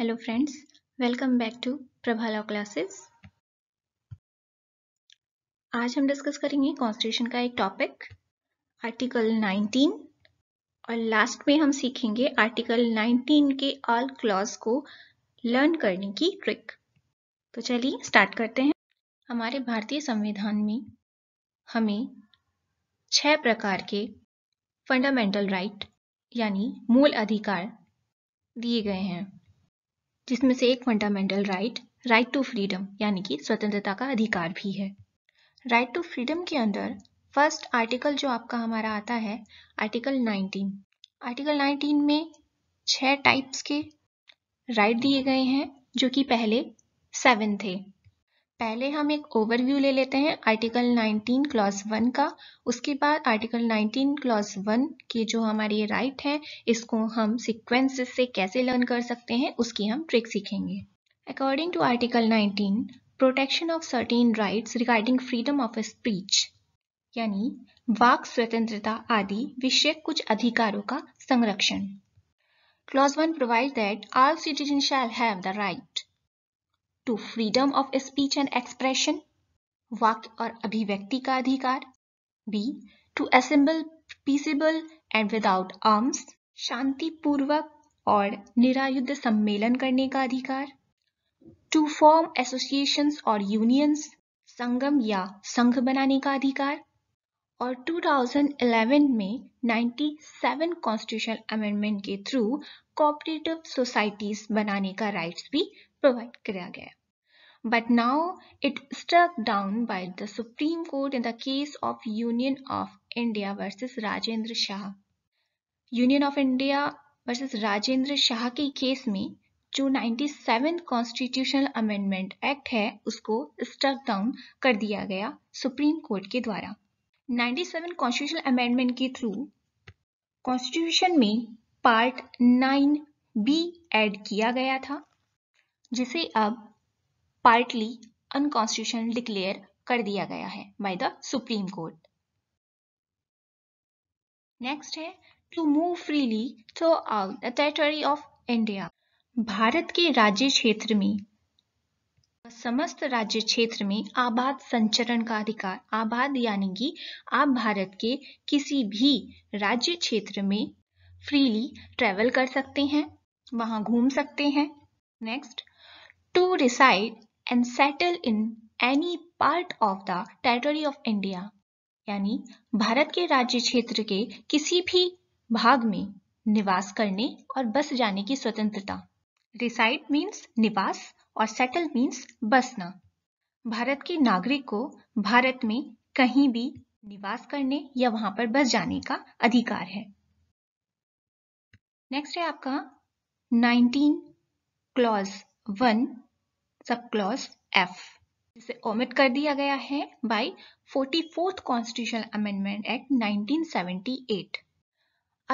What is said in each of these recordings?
Hello friends welcome back to Prabhala classes आज हम discuss करेंगे कॉन्स्टिट्यूशन का एक टॉपिक आर्टिकल 19 और लास्ट में हम सीखेंगे आर्टिकल 19 के ऑल क्लॉज को लर्न करने की ट्रिक तो चलिए स्टार्ट करते हैं हमारे भारतीय संविधान में हमें छह प्रकार के फंडामेंटल राइट यानी मूल अधिकार दिए गए हैं जिसमें से एक fundamental right right to freedom यानी कि स्वतंत्रता का अधिकार भी है राइट टू फ्रीडम के अंदर फर्स्ट आर्टिकल जो आपका हमारा आता है आर्टिकल 19 आर्टिकल 19 में छह टाइप्स के राइट दिए गए हैं जो कि पहले सेवन थे पहले हम एक ओवरव्यू ले लेते हैं आर्टिकल 19 क्लॉज 1 का उसके बाद आर्टिकल 19 क्लॉज 1 की जो हमारी राइट है इसको हम सिक्वेंस से कैसे लर्न कर सकते हैं उसकी हम ट्रिक सीखेंगे according to article 19 protection of certain rights regarding freedom of speech यानी वाक स्वतंत्रता आदि विषय कुछ अधिकारों का संरक्षण clause one provide that all citizen shall have the right to freedom of speech and expression वाक्य और अभिव्यक्ति का अधिकार b to assemble peaceable and without arms शांतिपूर्वक और निरायुद्ध सम्मेलन करने का अधिकार टू फॉर्म एसोसिएशंस और यूनियंस संगम या संघ बनाने का अधिकार और 2011 में 97 कॉन्स्टिट्यूशनल अमेंडमेंट के थ्रू कोऑपरेटिव सोसाइटीज बनाने का राइट्स भी प्रोवाइड किया गया but now it struck down by the Supreme Court in the case of Union of India versus Rajendra Shah. Union of India versus Rajendra Shah के केस में जो 97 constitutional amendment act है उसको स्टक डाउन कर दिया गया सुप्रीम कोर्ट के द्वारा 97 कॉन्स्टिट्यूशनल अमेंडमेंट के थ्रू कॉन्स्टिट्यूशन में पार्ट 9 बी ऐड किया गया था जिसे अब पार्टली अनकॉन्स्टिट्यूशनल डिक्लेयर कर दिया गया है by the supreme court next है to move freely throughout the territory of India Bharat के राज्य क्षेत्र में समस्त राज्य क्षेत्र में आबाद संचरण का अधिकार आबाद यानी कि आप भारत के किसी भी राज्य क्षेत्र में फ्रीली ट्रेवल कर सकते हैं वहां घूम सकते हैं next to reside and settle in any part of the territory of India यानी भारत के राज्य क्षेत्र के किसी भी भाग में निवास करने और बस जाने की स्वतंत्रता रिसाइड मीन्स निवास और सेटल मीन्स बसना भारत के नागरिक को भारत में कहीं भी निवास करने या वहां पर बस जाने का अधिकार है नेक्स्ट है आपका 19 clause one sub clause f जिसे ओमिट कर दिया गया है bye 44th constitutional amendment act 1978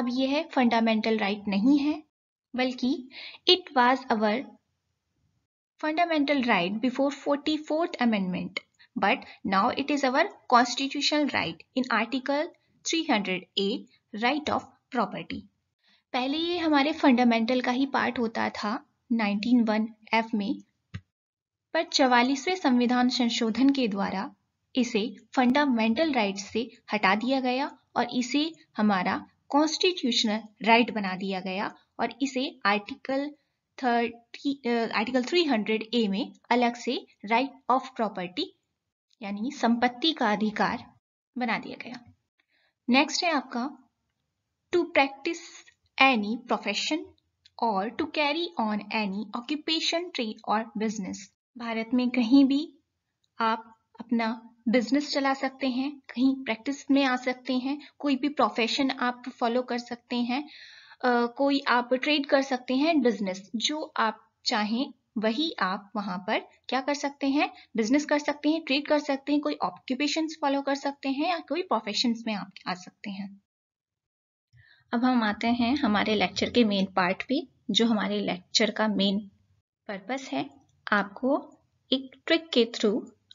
अब यह फंडामेंटल राइट right नहीं है बल्कि it was our fundamental right before 44th amendment but now it is our constitutional right in article 300 a right of property पहले ये हमारे फंडामेंटल का ही पार्ट होता था 191 एफ में पर चवालीसवें संविधान संशोधन के द्वारा इसे फंडामेंटल राइट से हटा दिया गया और इसे हमारा कॉन्स्टिट्यूशनल राइट बना दिया गया और इसे article thirty article three hundred a में अलग से राइट ऑफ प्रॉपर्टी यानी संपत्ति का अधिकार बना दिया गया नेक्स्ट है आपका टू प्रैक्टिस एनी प्रोफेशन और to carry on any occupation trade और बिजनेस भारत में कहीं भी आप अपना बिजनेस चला सकते हैं कहीं प्रैक्टिस में आ सकते हैं कोई भी प्रोफेशन आप फॉलो कर सकते हैं कोई आप ट्रेड कर सकते हैं बिजनेस जो आप चाहें वही आप वहां पर क्या कर सकते हैं बिजनेस कर सकते हैं ट्रेड कर सकते हैं कोई ऑक्यूपेशन फॉलो कर सकते हैं या कोई प्रोफेशन में आप आ सकते हैं अब हम आते हैं हमारे लेक्चर के मेन पार्ट पे जो हमारे लेक्चर का मेन पर्पस है आपको एक ट्रिक के थ्रू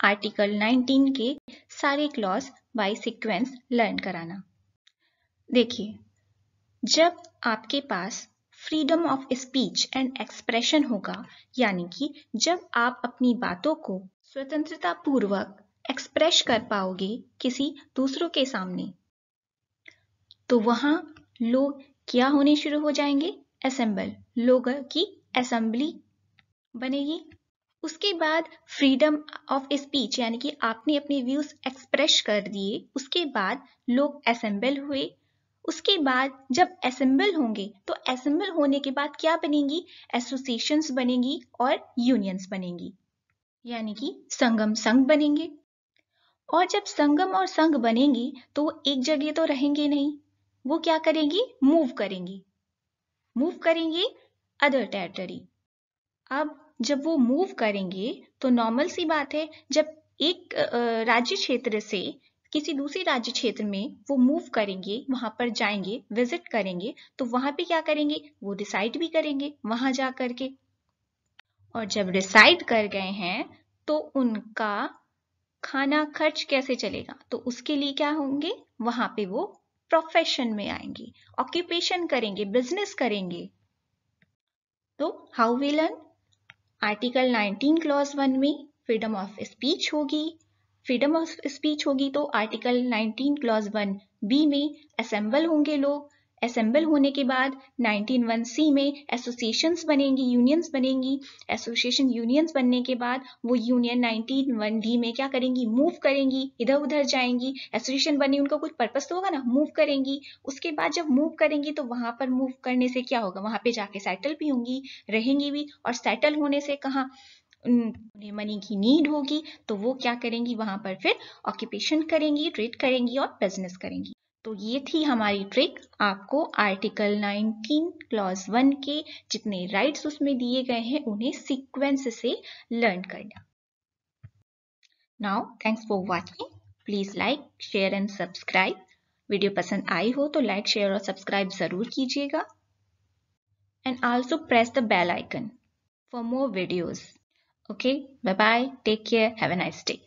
आर्टिकल 19 के सारे क्लॉज बाय सीक्वेंस लर्न कराना देखिए जब आपके पास freedom of speech and expression होगा यानी कि जब आप अपनी बातों को स्वतंत्रता पूर्वक एक्सप्रेस कर पाओगे किसी दूसरों के सामने तो वहां लोग क्या होने शुरू हो जाएंगे असेंबल लोगों की असेंबली बनेगी उसके बाद फ्रीडम ऑफ स्पीच यानी कि आपने अपने व्यूज एक्सप्रेस कर दिए उसके बाद लोग असेंबल हुए उसके बाद जब असेंबल होंगे तो असेंबल होने के बाद क्या बनेंगी एसोसिएशंस बनेंगी और यूनियंस बनेंगी यानी कि संगम संघ बनेंगे और जब संगम और संघ बनेंगी तो वो एक जगह तो रहेंगे नहीं वो क्या करेंगी मूव करेंगी मूव करेंगे अदर टेरिटरी अब जब वो मूव करेंगे तो नॉर्मल सी बात है जब एक राज्य क्षेत्र से किसी दूसरे राज्य क्षेत्र में वो मूव करेंगे वहां पर जाएंगे विजिट करेंगे तो वहां पे क्या करेंगे वो डिसाइड भी करेंगे वहां जा करके और जब डिसाइड कर गए हैं तो उनका खाना खर्च कैसे चलेगा तो उसके लिए क्या होंगे वहां पे वो प्रोफेशन में आएंगे ऑक्यूपेशन करेंगे बिजनेस करेंगे तो how we learn article 19 clause one में फ्रीडम ऑफ स्पीच होगी फ्रीडम ऑफ स्पीच होगी तो आर्टिकल 19 क्लॉज वन बी में असेंबल होंगे लोग असेंबल होने के बाद 191C सी में एसोसिएशंस बनेंगी यूनियंस बनेंगी एसोसिएशन यूनियंस बनने के बाद वो यूनियन 191D डी में क्या करेंगी मूव करेंगी इधर उधर जाएंगी एसोसिएशन बनी उनका कुछ पर्पस तो होगा ना मूव करेंगी उसके बाद जब मूव करेंगी तो वहां पर मूव करने से क्या होगा वहां पे जाके सेटल भी होंगी रहेंगी भी और सेटल होने से कहा उन्हें मनी की नीड होगी तो वो क्या करेंगी वहां पर फिर ऑक्यूपेशन करेंगी ट्रेड करेंगी और बिजनेस करेंगी तो ये थी हमारी ट्रिक आपको आर्टिकल 19 क्लॉज 1 के जितने राइट्स उसमें दिए गए हैं उन्हें सीक्वेंस से लर्न करना now thanks for watching please like share and subscribe video पसंद आई हो तो लाइक शेयर और सब्सक्राइब जरूर कीजिएगा and also press the bell icon for more videos okay bye bye take care have a nice day